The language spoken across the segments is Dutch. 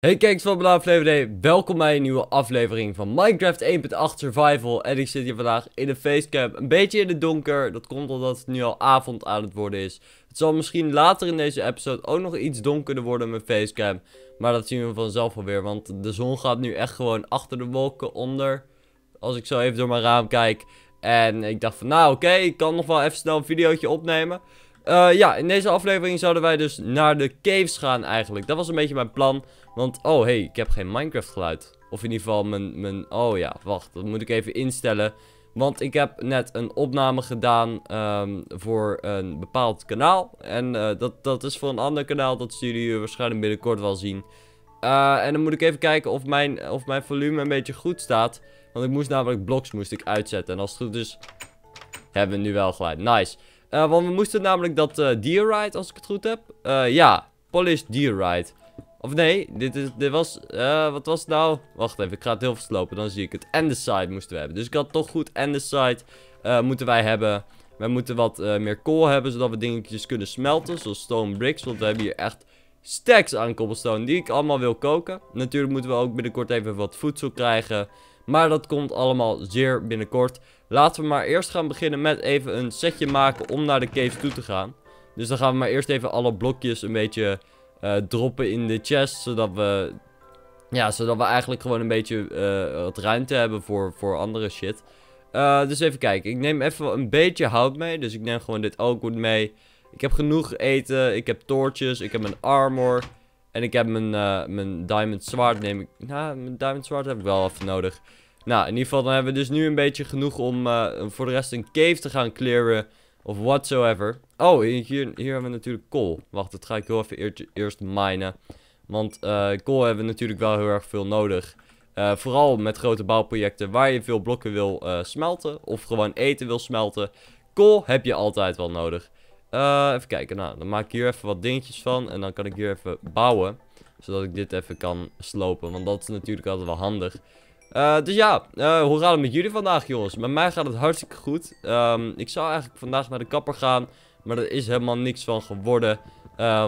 Hey kijkers van Blauw welkom bij een nieuwe aflevering van Minecraft 1.8 Survival. En ik zit hier vandaag in een facecam, een beetje in het donker. Dat komt omdat het nu al avond aan het worden is. Het zal misschien later in deze episode ook nog iets donkerder worden met facecam. Maar dat zien we vanzelf alweer, want de zon gaat nu echt gewoon achter de wolken onder. Als ik zo even door mijn raam kijk. En ik dacht van nou oké, ik kan nog wel even snel een videootje opnemen. Eh, ja, in deze aflevering zouden wij dus naar de caves gaan eigenlijk. Dat was een beetje mijn plan. Want, oh hey, ik heb geen Minecraft geluid. Of in ieder geval mijn, mijn... Oh ja, wacht. Dat moet ik even instellen. Want ik heb net een opname gedaan ehm, voor een bepaald kanaal. En eh, dat, dat is voor een ander kanaal. Dat zullen jullie waarschijnlijk binnenkort wel zien. Eh, en dan moet ik even kijken of mijn, of mijn volume een beetje goed staat. Want ik moest namelijk bloks moest ik uitzetten. En als het goed is, hebben we nu wel geluid. Nice. Eh, want we moesten namelijk dat uh, eh, diorite, als ik het goed heb. Uh, ja, polished diorite. Of nee, dit, is, dit was... wat was het nou? Wacht even, ik ga het heel verslopen, dan zie ik het. En de side moesten we hebben. Dus ik had toch goed en de side moeten wij hebben. We moeten wat meer kool hebben, zodat we dingetjes kunnen smelten. Zoals stone bricks, want we hebben hier echt stacks aan cobblestone die ik allemaal wil koken. Natuurlijk moeten we ook binnenkort even wat voedsel krijgen. Maar dat komt allemaal zeer binnenkort. Laten we maar eerst gaan beginnen met even een setje maken om naar de caves toe te gaan. Dus dan gaan we maar eerst even alle blokjes een beetje eh, droppen in de chest. Zodat we, ja, zodat we eigenlijk gewoon een beetje eh, wat ruimte hebben voor, voor andere shit. Eh, dus even kijken. Ik neem even een beetje hout mee. Dus ik neem gewoon dit ook goed mee. Ik heb genoeg eten. Ik heb toortjes. Ik heb mijn armor. En ik heb mijn, eh, mijn diamond zwaard. Neem ik... Nou, mijn diamond zwaard heb ik wel even nodig. Nou, in ieder geval dan hebben we dus nu een beetje genoeg om eh, voor de rest een cave te gaan clearen. Of whatsoever. Oh, hier, hier hebben we natuurlijk kool. Wacht, dat ga ik heel even eerst, minen. Want uh, eh, kool hebben we natuurlijk wel heel erg veel nodig. vooral met grote bouwprojecten waar je veel blokken wil smelten. Of gewoon eten wil smelten. Kool heb je altijd wel nodig. Eh, even kijken, nou, dan maak ik hier even wat dingetjes van. En dan kan ik hier even bouwen. Zodat ik dit even kan slopen. Want dat is natuurlijk altijd wel handig. Eh, dus ja, eh, hoe gaat het met jullie vandaag, jongens? Met mij gaat het hartstikke goed. Ehm, ik zou eigenlijk vandaag naar de kapper gaan. Maar er is helemaal niks van geworden.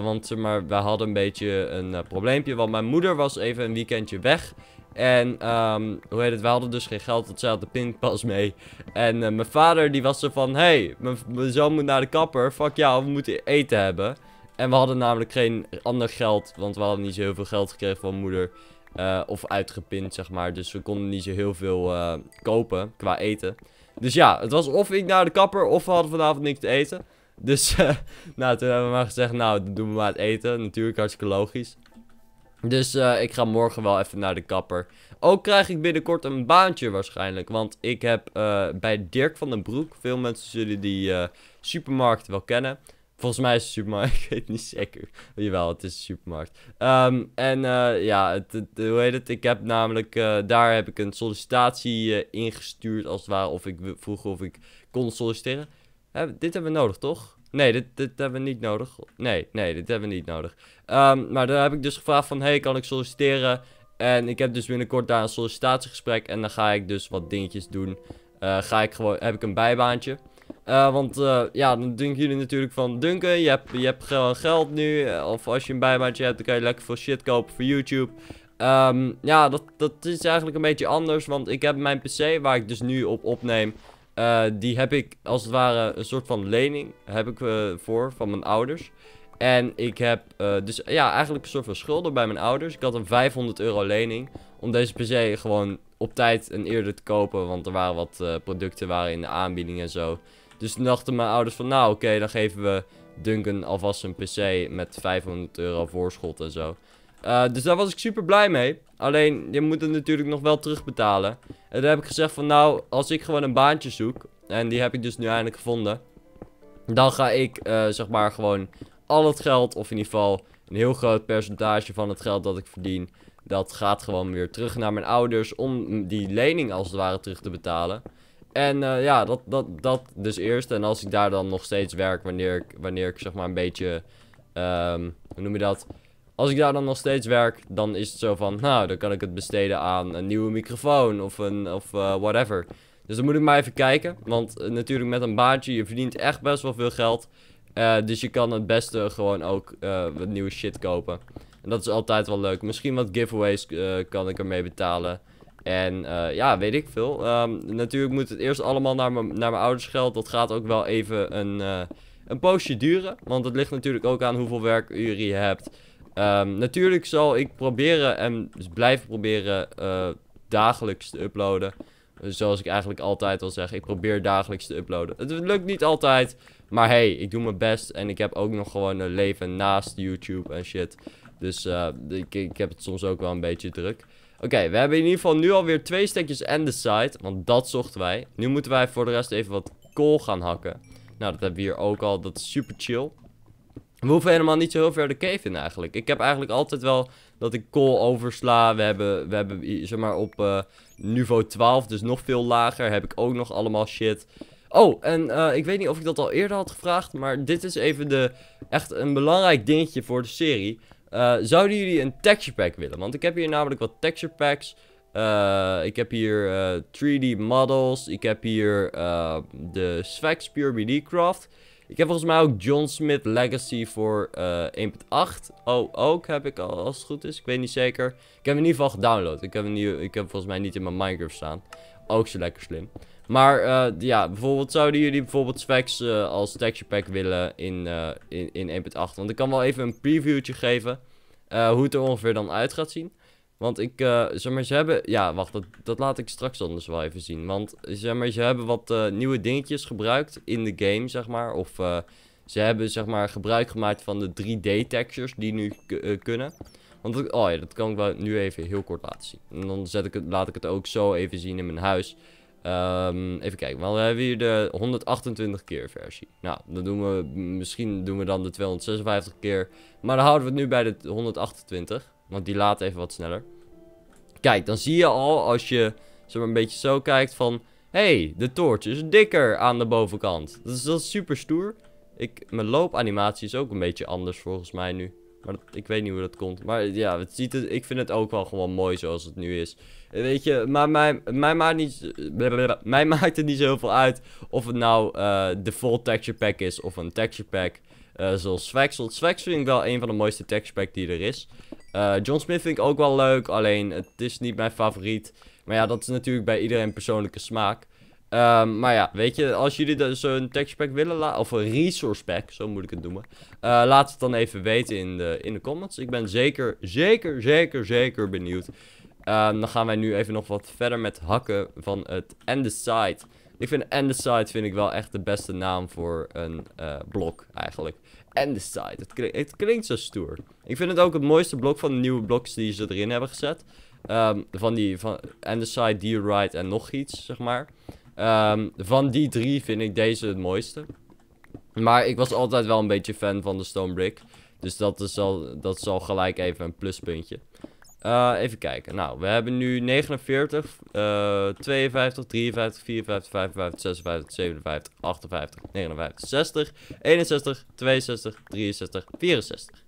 want maar, we hadden een beetje een probleempje. Want mijn moeder was even een weekendje weg. En, ehm, hoe heet het, we hadden dus geen geld, want zij had de pinpas mee. En eh, mijn vader, die was zo van, hey, mijn zoon moet naar de kapper, fuck ja, we moeten eten hebben. En we hadden namelijk geen ander geld, want we hadden niet zo heel veel geld gekregen van moeder. Eh, of uitgepind, zeg maar. Dus we konden niet zo heel veel eh, kopen qua eten. Dus ja, het was of ik naar de kapper, of we hadden vanavond niks te eten. Dus, nou, toen hebben we maar gezegd, nou, doen we maar het eten. Natuurlijk hartstikke logisch. Dus eh, ik ga morgen wel even naar de kapper. Ook krijg ik binnenkort een baantje waarschijnlijk. Want ik heb eh, bij Dirk van den Broek. Veel mensen zullen die eh, supermarkt wel kennen. Volgens mij is het supermarkt. Ik weet niet zeker. Jawel, het is een supermarkt. Ehm, en ja, het, hoe heet het? Ik heb namelijk. daar heb ik een sollicitatie ingestuurd. Als het ware. Of ik vroeg of ik kon solliciteren dit hebben we nodig, toch? Nee, dit, hebben we niet nodig. Nee, nee, dit hebben we niet nodig. Ehm, maar dan heb ik dus gevraagd van, hey, kan ik solliciteren? En ik heb dus binnenkort daar een sollicitatiegesprek. En dan ga ik dus wat dingetjes doen. Eh, ga ik gewoon, heb ik een bijbaantje. Eh, want eh, ja, dan denken jullie natuurlijk van, Duncan, je hebt, je hebt gewoon geld nu. Of als je een bijbaantje hebt, dan kan je lekker veel shit kopen voor YouTube. Ehm, ja, dat, dat is eigenlijk een beetje anders. Want ik heb mijn PC, waar ik dus nu op opneem, eh, die heb ik als het ware een soort van lening heb ik, eh, voor van mijn ouders. En ik heb eh, dus ja, eigenlijk een soort van schulden bij mijn ouders. Ik had een 500 euro lening om deze PC gewoon op tijd en eerder te kopen. Want er waren wat producten waren in de aanbieding en zo. Dus toen dachten mijn ouders van nou oké, dan geven we Duncan alvast een PC met 500 euro voorschot en zo. Eh, dus daar was ik super blij mee. Alleen, je moet het natuurlijk nog wel terugbetalen. En daar heb ik gezegd van, nou, als ik gewoon een baantje zoek... En die heb ik dus nu eindelijk gevonden. Dan ga ik, eh, zeg maar, gewoon al het geld... Of in ieder geval een heel groot percentage van het geld dat ik verdien... Dat gaat gewoon weer terug naar mijn ouders om die lening als het ware terug te betalen. En eh, ja, dat, dat, dat dus eerst. En als ik daar dan nog steeds werk, wanneer ik, wanneer ik zeg maar een beetje, ehm, hoe noem je dat, als ik daar dan nog steeds werk, dan is het zo van, nou, dan kan ik het besteden aan een nieuwe microfoon of, een, of eh, whatever. Dus dan moet ik maar even kijken, want eh, natuurlijk met een baantje, je verdient echt best wel veel geld. Eh, dus je kan het beste gewoon ook wat nieuwe shit kopen. En dat is altijd wel leuk. Misschien wat giveaways kan ik ermee betalen. En ja, weet ik veel. Ehm, natuurlijk moet het eerst allemaal naar mijn, naar mijn ouders geld. Dat gaat ook wel even een, uh, een poosje duren. Want het ligt natuurlijk ook aan hoeveel werk je hebt. Ehm, natuurlijk zal ik proberen en dus blijven proberen eh, dagelijks te uploaden. Dus zoals ik eigenlijk altijd al zeg, ik probeer dagelijks te uploaden. Het lukt niet altijd, maar hey, ik doe mijn best. En ik heb ook nog gewoon een leven naast YouTube en shit. Dus eh, ik, heb het soms ook wel een beetje druk. Oké, we hebben in ieder geval nu alweer twee stekjes en de site. Want dat zochten wij. Nu moeten wij voor de rest even wat kool gaan hakken. Nou, dat hebben we hier ook al. Dat is super chill. We hoeven helemaal niet zo heel ver de cave in eigenlijk. Ik heb eigenlijk altijd wel dat ik kool oversla. We hebben, we hebben zeg maar op eh, niveau 12, dus nog veel lager, heb ik ook nog allemaal shit. Oh, en eh, ik weet niet of ik dat al eerder had gevraagd, maar dit is even de, echt een belangrijk dingetje voor de serie. Eh, zouden jullie een texture pack willen? Want ik heb hier namelijk wat texture packs. ik heb hier 3D models. Ik heb hier de Sfax Pure BD Craft. Ik heb volgens mij ook John Smith Legacy voor 1.8. Eh, oh, ook heb ik al, als het goed is. Ik weet niet zeker. Ik heb hem in ieder geval gedownload. Ik heb hem, niet, ik heb volgens mij niet in mijn Minecraft staan. Ook zo lekker slim. Maar eh, ja, bijvoorbeeld zouden jullie bijvoorbeeld specs eh, als texture pack willen in, in, in 1.8. Want ik kan wel even een previewtje geven hoe het er ongeveer dan uit gaat zien. Want ik, eh, zeg maar, ze hebben... Ja, wacht, dat, dat laat ik straks anders wel even zien. Want, zeg maar, ze hebben wat eh, nieuwe dingetjes gebruikt in de game, zeg maar. Of eh, ze hebben, zeg maar, gebruik gemaakt van de 3D-textures die nu kunnen. Want, oh ja, dat kan ik wel nu even heel kort laten zien. En dan zet ik het, laat ik het ook zo even zien in mijn huis. Ehm, even kijken, want we hebben hier de 128 keer versie. Nou, dan doen we, misschien doen we dan de 256 keer. Maar dan houden we het nu bij de 128. Want die laat even wat sneller. Kijk, dan zie je al als je zeg maar, een beetje zo kijkt van... hey, de torch is dikker aan de bovenkant. Dat is, dat is super stoer. Ik, mijn loopanimatie is ook een beetje anders volgens mij nu. Maar ik weet niet hoe dat komt. Maar ja, het ziet ik vind het ook wel gewoon mooi zoals het nu is. Eh, weet je, maar mij, mij, maakt, niet, mij maakt het niet veel uit of het nou eh, de full texture pack is of een texture pack uh, zoals Swexel. Swexel vind ik wel een van de mooiste texture packs die er is. Eh, John Smith vind ik ook wel leuk, alleen het is niet mijn favoriet. Maar ja, dat is natuurlijk bij iedereen persoonlijke smaak. Ehm, maar ja, weet je, als jullie dus een texture pack willen, of een resource pack, zo moet ik het noemen. Eh, laat het dan even weten in de, in de comments. Ik ben zeker, zeker, zeker, zeker benieuwd. Ehm, dan gaan wij nu even nog wat verder met hakken van het Andesite. Ik vind Andesite vind ik wel echt de beste naam voor een uh, blok eigenlijk en the side, Het klinkt, zo stoer. Ik vind het ook het mooiste blok van de nieuwe blokjes die ze erin hebben gezet. Um, van die, van, en de site, die right en nog iets, zeg maar. Ehm, van die drie vind ik deze het mooiste. Maar ik was altijd wel een beetje fan van de Stone Brick. Dus dat is al, dat is al gelijk even een pluspuntje. Eh, even kijken. Nou, we hebben nu 49, 52, 53, 54, 55, 56, 57, 58, 59, 60, 61, 62, 63, 64.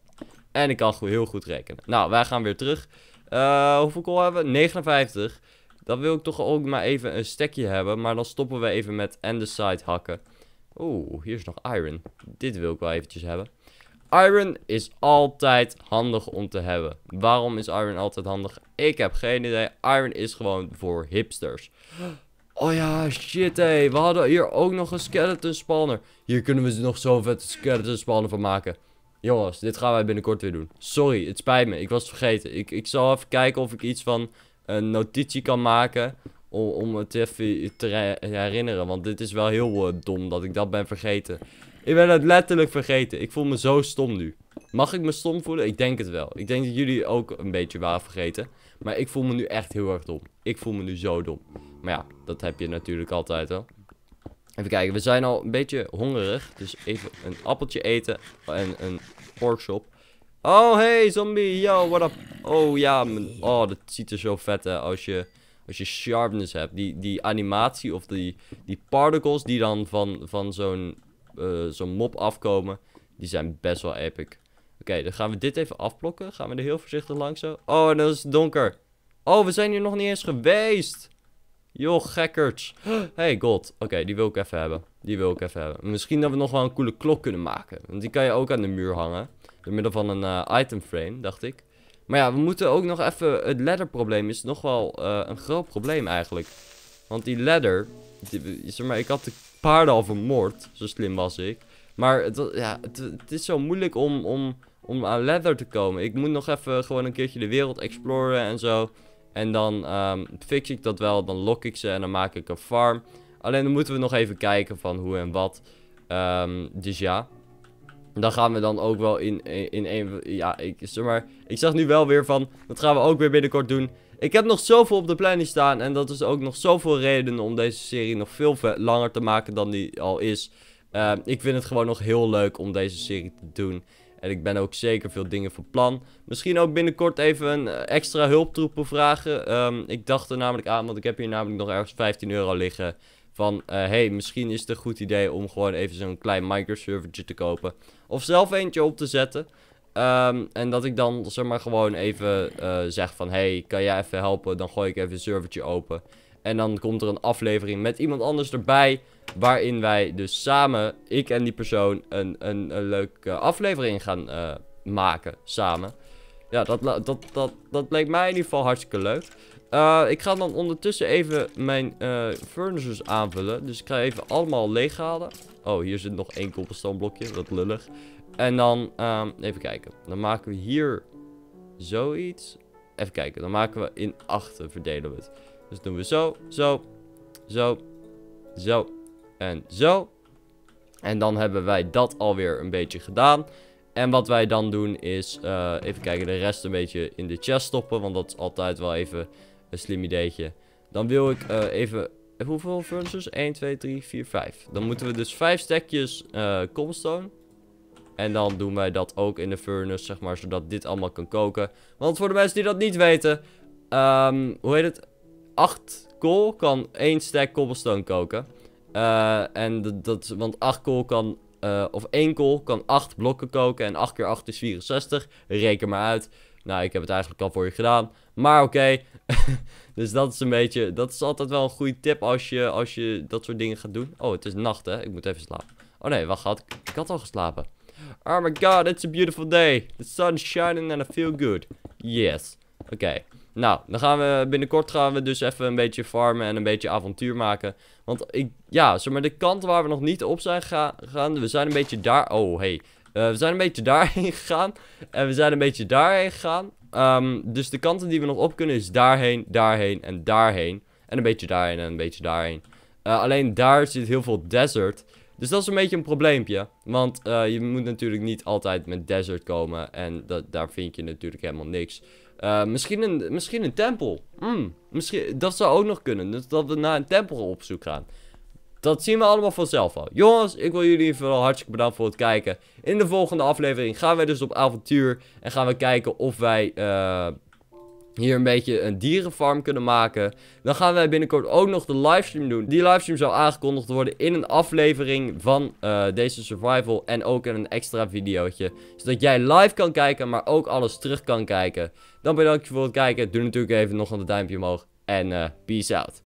En ik kan heel goed rekenen. Nou, wij gaan weer terug. Eh, hoeveel kool hebben we? 59. Dan wil ik toch ook maar even een stekje hebben. Maar dan stoppen we even met end the side hakken. Oeh, hier is nog iron. Dit wil ik wel eventjes hebben. Iron is altijd handig om te hebben. Waarom is Iron altijd handig? Ik heb geen idee. Iron is gewoon voor hipsters. Oh ja, shit hé. Hey. We hadden hier ook nog een skeleton spanner. Hier kunnen we nog zo'n vette skeleton spanner van maken. Jongens, dit gaan wij binnenkort weer doen. Sorry, het spijt me. Ik was het vergeten. Ik, ik zal even kijken of ik iets van een notitie kan maken. Om, om het even te herinneren. Want dit is wel heel eh, dom dat ik dat ben vergeten. Ik ben het letterlijk vergeten. Ik voel me zo stom nu. Mag ik me stom voelen? Ik denk het wel. Ik denk dat jullie ook een beetje waren vergeten. Maar ik voel me nu echt heel erg dom. Ik voel me nu zo dom. Maar ja, dat heb je natuurlijk altijd wel. Even kijken, we zijn al een beetje hongerig. Dus even een appeltje eten en een porkshop. Oh, hey zombie, yo, what up? Oh ja, oh, dat ziet er zo vet uit als je, als je sharpness hebt. Die, die animatie of die, die particles die dan van, van zo'n eh, zo'n mop afkomen. Die zijn best wel epic. Oké, dan gaan we dit even afplokken. Gaan we er heel voorzichtig langs zo. Oh, en dat is donker. Oh, we zijn hier nog niet eens geweest. Joh, gekkers. Hey, god. Oké, die wil ik even hebben. Die wil ik even hebben. Misschien dat we nog wel een coole klok kunnen maken. Want die kan je ook aan de muur hangen. Door middel van een uh, item frame, dacht ik. Maar ja, we moeten ook nog even... Het ladderprobleem is nog wel eh, een groot probleem eigenlijk. Want die ladder... zeg maar, ik had de paarden al vermoord. Zo slim was ik. Maar het, ja, het, is zo moeilijk om, om, om aan leather te komen. Ik moet nog even gewoon een keertje de wereld exploren en zo. En dan ehm, fix ik dat wel. Dan lok ik ze en dan maak ik een farm. Alleen dan moeten we nog even kijken van hoe en wat. Ehm, dus ja. Dan gaan we dan ook wel in, in, in een... Ja, ik, zeg maar... Ik zag nu wel weer van... Dat gaan we ook weer binnenkort doen. Ik heb nog zoveel op de planning staan. En dat is ook nog zoveel redenen om deze serie nog veel langer te maken dan die al is. Ehm, ik vind het gewoon nog heel leuk om deze serie te doen. En ik ben ook zeker veel dingen van plan. Misschien ook binnenkort even een eh, extra hulptroepen vragen. Ehm, ik dacht er namelijk aan, want ik heb hier namelijk nog ergens 15 euro liggen. Van, uh, hey, misschien is het een goed idee om gewoon even zo'n klein microserverje te kopen. Of zelf eentje op te zetten. Ehm, en dat ik dan zeg maar gewoon even eh, zeg van... Hey, kan jij even helpen? Dan gooi ik even een servertje open. En dan komt er een aflevering met iemand anders erbij. Waarin wij dus samen, ik en die persoon, een, een, een leuke aflevering gaan eh, maken. Samen. Ja, dat, dat, dat, dat leek mij in ieder geval hartstikke leuk. Eh, ik ga dan ondertussen even mijn uh, furnaces aanvullen. Dus ik ga even allemaal leeghalen. Oh, hier zit nog één koppelstandblokje. Wat lullig. En dan, ehm, even kijken. Dan maken we hier zoiets. Even kijken, dan maken we in achten verdelen we het. Dus doen we zo, zo, zo, zo en zo. En dan hebben wij dat alweer een beetje gedaan. En wat wij dan doen is, eh, even kijken, de rest een beetje in de chest stoppen. Want dat is altijd wel even een slim ideetje. Dan wil ik eh, even, hoeveel furnitures? 1, 2, 3, 4, 5. Dan moeten we dus 5 stekjes uh, cobblestone en dan doen wij dat ook in de furnace, zeg maar, zodat dit allemaal kan koken. Want voor de mensen die dat niet weten, ehm, hoe heet het? 8 kool kan 1 stack cobblestone koken. Eh, en dat, want 8 kool kan, eh, of 1 kool kan 8 blokken koken. En 8 keer 8 is 64. Reken maar uit. Nou, ik heb het eigenlijk al voor je gedaan. Maar oké. dus dat is een beetje, dat is altijd wel een goede tip als je, als je dat soort dingen gaat doen. Oh, het is nacht hè, ik moet even slapen. Oh nee, wacht, had, ik had al geslapen. Oh my god, it's a beautiful day. The sun's shining and I feel good. Yes. Oké. Okay. Nou, dan gaan we binnenkort gaan we dus even een beetje farmen en een beetje avontuur maken. Want ik, ja, zeg de kant waar we nog niet op zijn gegaan, we zijn een beetje daar... Oh, hey. Eh, we zijn een beetje daarheen gegaan. En we zijn een beetje daarheen gegaan. Ehm, dus de kanten die we nog op kunnen is daarheen, daarheen en daarheen. En een beetje daarheen en een beetje daarheen. Eh, alleen daar zit heel veel desert. Dus dat is een beetje een probleempje. Want eh, je moet natuurlijk niet altijd met desert komen. En dat, daar vind je natuurlijk helemaal niks. Eh, misschien, een, misschien een tempel. Mm, misschien, dat zou ook nog kunnen. Dus dat we naar een tempel op zoek gaan. Dat zien we allemaal vanzelf al. Jongens, ik wil jullie vooral hartstikke bedanken voor het kijken. In de volgende aflevering gaan wij dus op avontuur. En gaan we kijken of wij... Eh, hier een beetje een dierenfarm kunnen maken. Dan gaan wij binnenkort ook nog de livestream doen. Die livestream zal aangekondigd worden in een aflevering van eh, deze survival. En ook in een extra videootje. Zodat jij live kan kijken, maar ook alles terug kan kijken. Dan bedankt je voor het kijken. Doe natuurlijk even nog een duimpje omhoog. En eh, peace out.